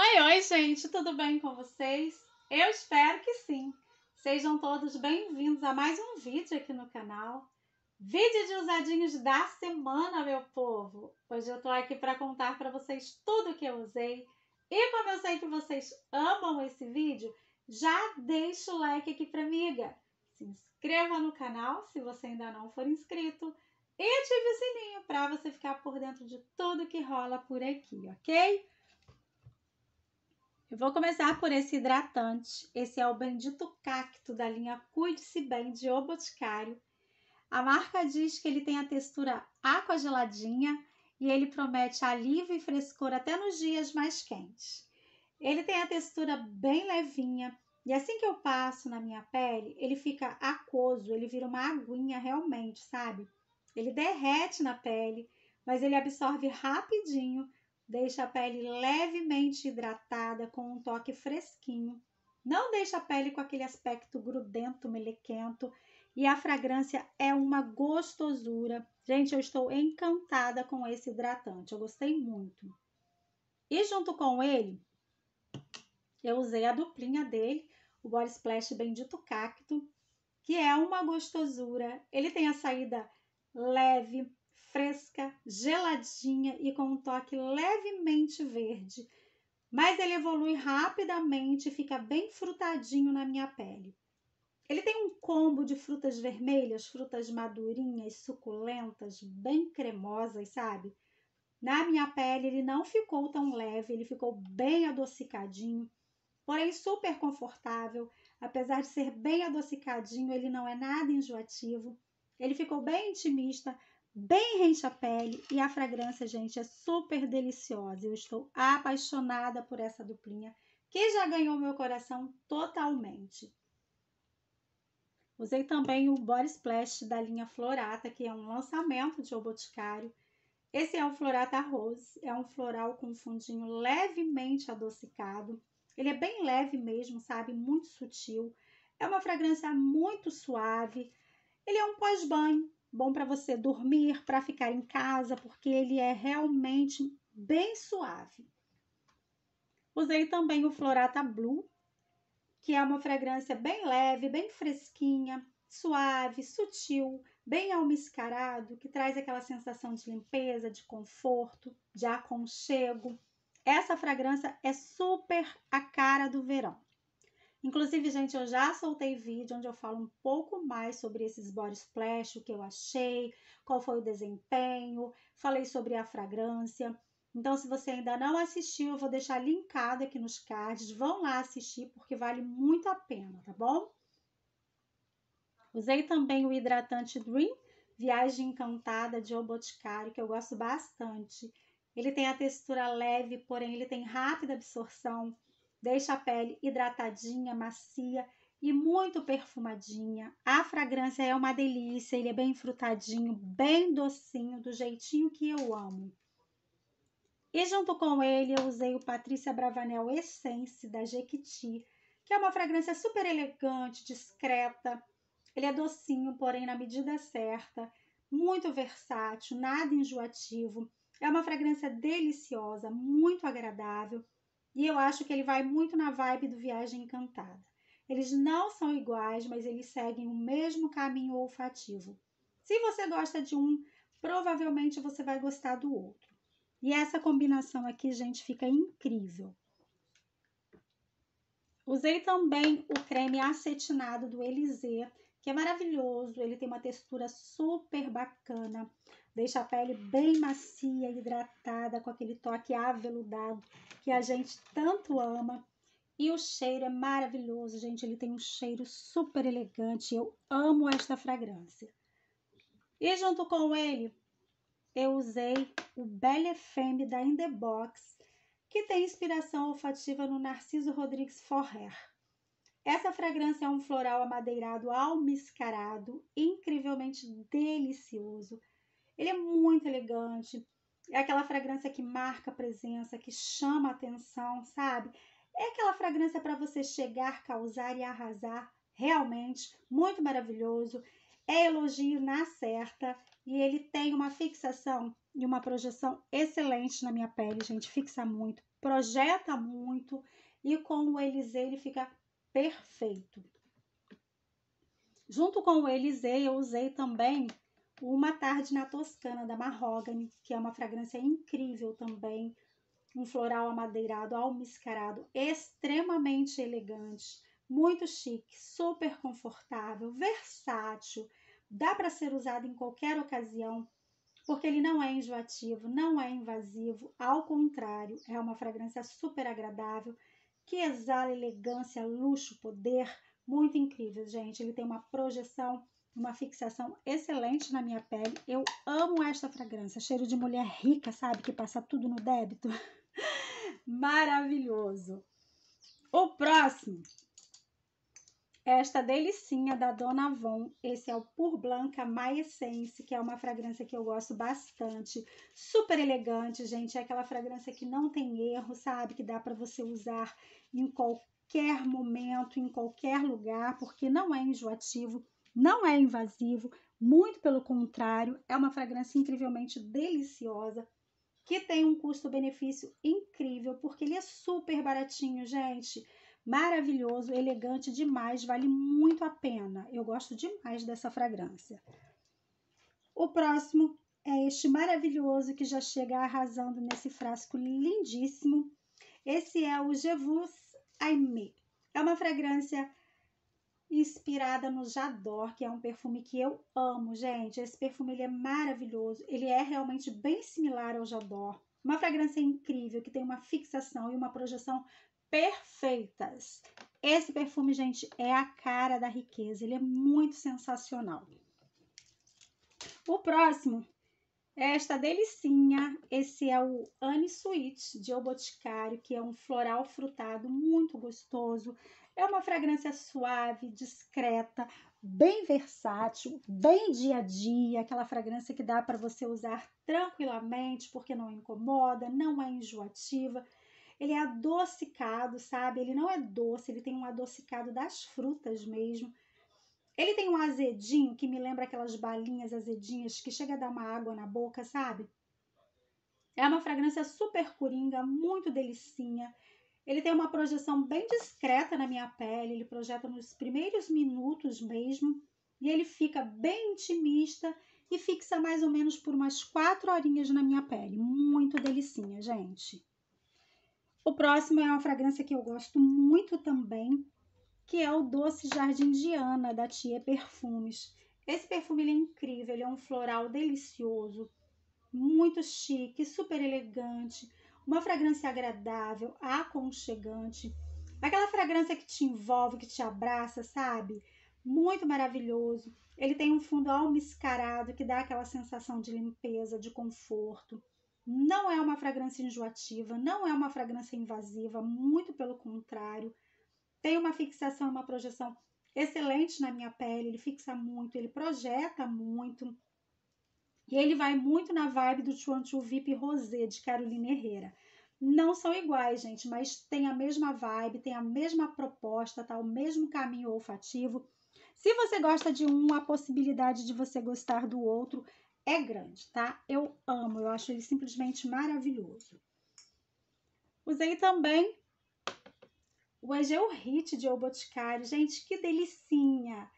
Oi, oi, gente, tudo bem com vocês? Eu espero que sim. Sejam todos bem-vindos a mais um vídeo aqui no canal. Vídeo de usadinhos da semana, meu povo! Hoje eu tô aqui para contar para vocês tudo que eu usei. E como eu sei que vocês amam esse vídeo, já deixa o like aqui pra amiga. Se inscreva no canal se você ainda não for inscrito e ative o sininho para você ficar por dentro de tudo que rola por aqui, ok? Eu vou começar por esse hidratante. Esse é o Bendito Cacto da linha Cuide-se Bem de O Boticário. A marca diz que ele tem a textura água geladinha e ele promete alívio e frescor até nos dias mais quentes. Ele tem a textura bem levinha e assim que eu passo na minha pele, ele fica aquoso, ele vira uma aguinha realmente, sabe? Ele derrete na pele, mas ele absorve rapidinho Deixa a pele levemente hidratada com um toque fresquinho. Não deixa a pele com aquele aspecto grudento, melequento. E a fragrância é uma gostosura. Gente, eu estou encantada com esse hidratante. Eu gostei muito. E junto com ele, eu usei a duplinha dele, o Body Splash Bendito Cacto, que é uma gostosura. Ele tem a saída leve, fresca, geladinha e com um toque levemente verde, mas ele evolui rapidamente e fica bem frutadinho na minha pele. Ele tem um combo de frutas vermelhas, frutas madurinhas, suculentas, bem cremosas, sabe? Na minha pele ele não ficou tão leve, ele ficou bem adocicadinho, porém super confortável. Apesar de ser bem adocicadinho, ele não é nada enjoativo. Ele ficou bem intimista, bem rente a pele e a fragrância, gente, é super deliciosa. Eu estou apaixonada por essa duplinha que já ganhou meu coração totalmente. Usei também o Body Splash da linha Florata, que é um lançamento de O Boticário. Esse é o Florata Rose, é um floral com fundinho levemente adocicado. Ele é bem leve mesmo, sabe? Muito sutil. É uma fragrância muito suave. Ele é um pós-banho, bom para você dormir, para ficar em casa, porque ele é realmente bem suave. Usei também o Florata Blue, que é uma fragrância bem leve, bem fresquinha, suave, sutil, bem almiscarado, que traz aquela sensação de limpeza, de conforto, de aconchego. Essa fragrância é super a cara do verão. Inclusive, gente, eu já soltei vídeo onde eu falo um pouco mais sobre esses body splash, o que eu achei, qual foi o desempenho, falei sobre a fragrância. Então, se você ainda não assistiu, eu vou deixar linkado aqui nos cards. Vão lá assistir porque vale muito a pena, tá bom? Usei também o hidratante Dream, Viagem Encantada de O Boticário, que eu gosto bastante. Ele tem a textura leve, porém ele tem rápida absorção. Deixa a pele hidratadinha, macia e muito perfumadinha. A fragrância é uma delícia, ele é bem frutadinho, bem docinho, do jeitinho que eu amo. E junto com ele eu usei o Patrícia Bravanel Essence da Jequiti, que é uma fragrância super elegante, discreta. Ele é docinho, porém na medida certa, muito versátil, nada enjoativo. É uma fragrância deliciosa, muito agradável e eu acho que ele vai muito na vibe do Viagem Encantada. Eles não são iguais, mas eles seguem o mesmo caminho olfativo. Se você gosta de um, provavelmente você vai gostar do outro. E essa combinação aqui, gente, fica incrível. Usei também o creme acetinado do Elysée, que é maravilhoso, ele tem uma textura super bacana. Deixa a pele bem macia, hidratada, com aquele toque aveludado que a gente tanto ama. E o cheiro é maravilhoso, gente. Ele tem um cheiro super elegante. Eu amo esta fragrância. E junto com ele, eu usei o Belle Femme da In The Box, que tem inspiração olfativa no Narciso Rodrigues Forrer. Essa fragrância é um floral amadeirado almiscarado, incrivelmente delicioso, ele é muito elegante, é aquela fragrância que marca a presença, que chama a atenção, sabe? É aquela fragrância para você chegar, causar e arrasar, realmente muito maravilhoso. É elogio na certa e ele tem uma fixação e uma projeção excelente na minha pele, gente. Fixa muito, projeta muito e com o elisei ele fica perfeito. Junto com o elisei eu usei também uma Tarde na Toscana, da Mahogany, que é uma fragrância incrível também. Um floral amadeirado, almiscarado, extremamente elegante, muito chique, super confortável, versátil. Dá para ser usado em qualquer ocasião, porque ele não é enjoativo, não é invasivo, ao contrário, é uma fragrância super agradável que exala elegância, luxo, poder, muito incrível, gente. Ele tem uma projeção uma fixação excelente na minha pele. Eu amo esta fragrância, cheiro de mulher rica, sabe? Que passa tudo no débito. Maravilhoso. O próximo. Esta delicinha da Dona Avon, esse é o Pur Blanca My Essence, que é uma fragrância que eu gosto bastante, super elegante, gente, é aquela fragrância que não tem erro, sabe, que dá para você usar em qualquer momento, em qualquer lugar, porque não é enjoativo, não é invasivo, muito pelo contrário, é uma fragrância incrivelmente deliciosa que tem um custo-benefício incrível, porque ele é super baratinho, gente. Maravilhoso, elegante demais, vale muito a pena. Eu gosto demais dessa fragrância. O próximo é este maravilhoso que já chega arrasando nesse frasco lindíssimo. Esse é o Jevus vous É uma fragrância inspirada no Jador, que é um perfume que eu amo, gente. Esse perfume ele é maravilhoso, ele é realmente bem similar ao Jador. Uma fragrância incrível, que tem uma fixação e uma projeção perfeitas. Esse perfume, gente, é a cara da riqueza, ele é muito sensacional. O próximo esta delicinha. Esse é o Anne Sweet de O Boticário, que é um floral frutado muito gostoso. É uma fragrância suave, discreta, bem versátil, bem dia a dia, aquela fragrância que dá para você usar tranquilamente, porque não incomoda, não é enjoativa. Ele é adocicado, sabe? Ele não é doce, ele tem um adocicado das frutas mesmo. Ele tem um azedinho que me lembra aquelas balinhas azedinhas que chega a dar uma água na boca, sabe? É uma fragrância super coringa, muito delicinha. Ele tem uma projeção bem discreta na minha pele, ele projeta nos primeiros minutos mesmo, e ele fica bem intimista e fixa mais ou menos por umas quatro horinhas na minha pele. Muito delicinha, gente. O próximo é uma fragrância que eu gosto muito também, que é o doce jardim de Ana, da Tia Perfumes. Esse perfume é incrível, ele é um floral delicioso, muito chique, super elegante, uma fragrância agradável, aconchegante. Aquela fragrância que te envolve, que te abraça, sabe? Muito maravilhoso. Ele tem um fundo almiscarado que dá aquela sensação de limpeza, de conforto. Não é uma fragrância enjoativa, não é uma fragrância invasiva, muito pelo contrário tem uma fixação, uma projeção excelente na minha pele, ele fixa muito, ele projeta muito. E ele vai muito na vibe do Chuan Chu VIP Rosé, de Carolina Herrera. Não são iguais, gente, mas tem a mesma vibe, tem a mesma proposta, tá? O mesmo caminho olfativo. Se você gosta de um, a possibilidade de você gostar do outro é grande, tá? Eu amo, eu acho ele simplesmente maravilhoso. Usei também o Hit de O Boticário, gente, que delicinha!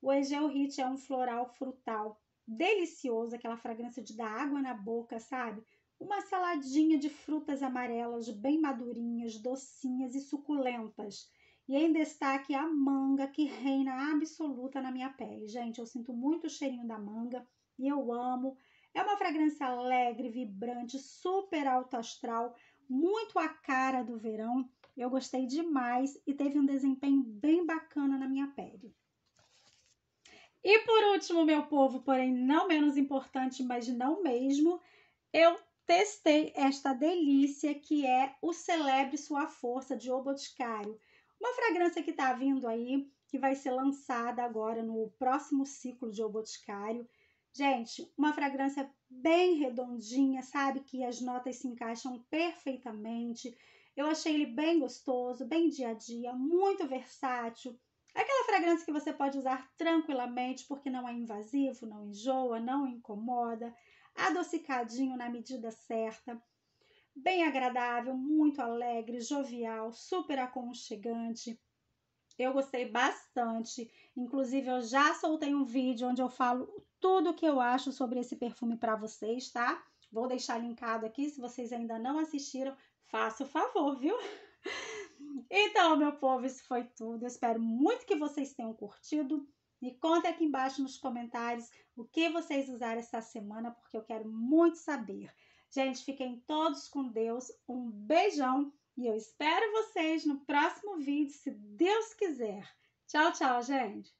O Hit é um floral frutal delicioso, aquela fragrância de dar água na boca, sabe? Uma saladinha de frutas amarelas bem madurinhas, docinhas e suculentas. E em destaque a manga, que reina absoluta na minha pele. Gente, eu sinto muito o cheirinho da manga e eu amo. É uma fragrância alegre, vibrante, super alto astral, muito a cara do verão eu gostei demais e teve um desempenho bem bacana na minha pele. E por último, meu povo, porém não menos importante, mas não mesmo, eu testei esta delícia que é o Celebre Sua Força de O Boticário. Uma fragrância que está vindo aí, que vai ser lançada agora no próximo ciclo de O Boticário. Gente, uma fragrância bem redondinha, sabe? Que as notas se encaixam perfeitamente. Eu achei ele bem gostoso, bem dia a dia, muito versátil. Aquela fragrância que você pode usar tranquilamente porque não é invasivo, não enjoa, não incomoda, adocicadinho na medida certa, bem agradável, muito alegre, jovial, super aconchegante. Eu gostei bastante. Inclusive, eu já soltei um vídeo onde eu falo tudo o que eu acho sobre esse perfume para vocês, tá? Vou deixar linkado aqui se vocês ainda não assistiram. Faça o favor, viu? Então, meu povo, isso foi tudo. Eu espero muito que vocês tenham curtido. Me conta aqui embaixo nos comentários o que vocês usaram essa semana, porque eu quero muito saber. Gente, fiquem todos com Deus. Um beijão e eu espero vocês no próximo vídeo, se Deus quiser. Tchau, tchau, gente!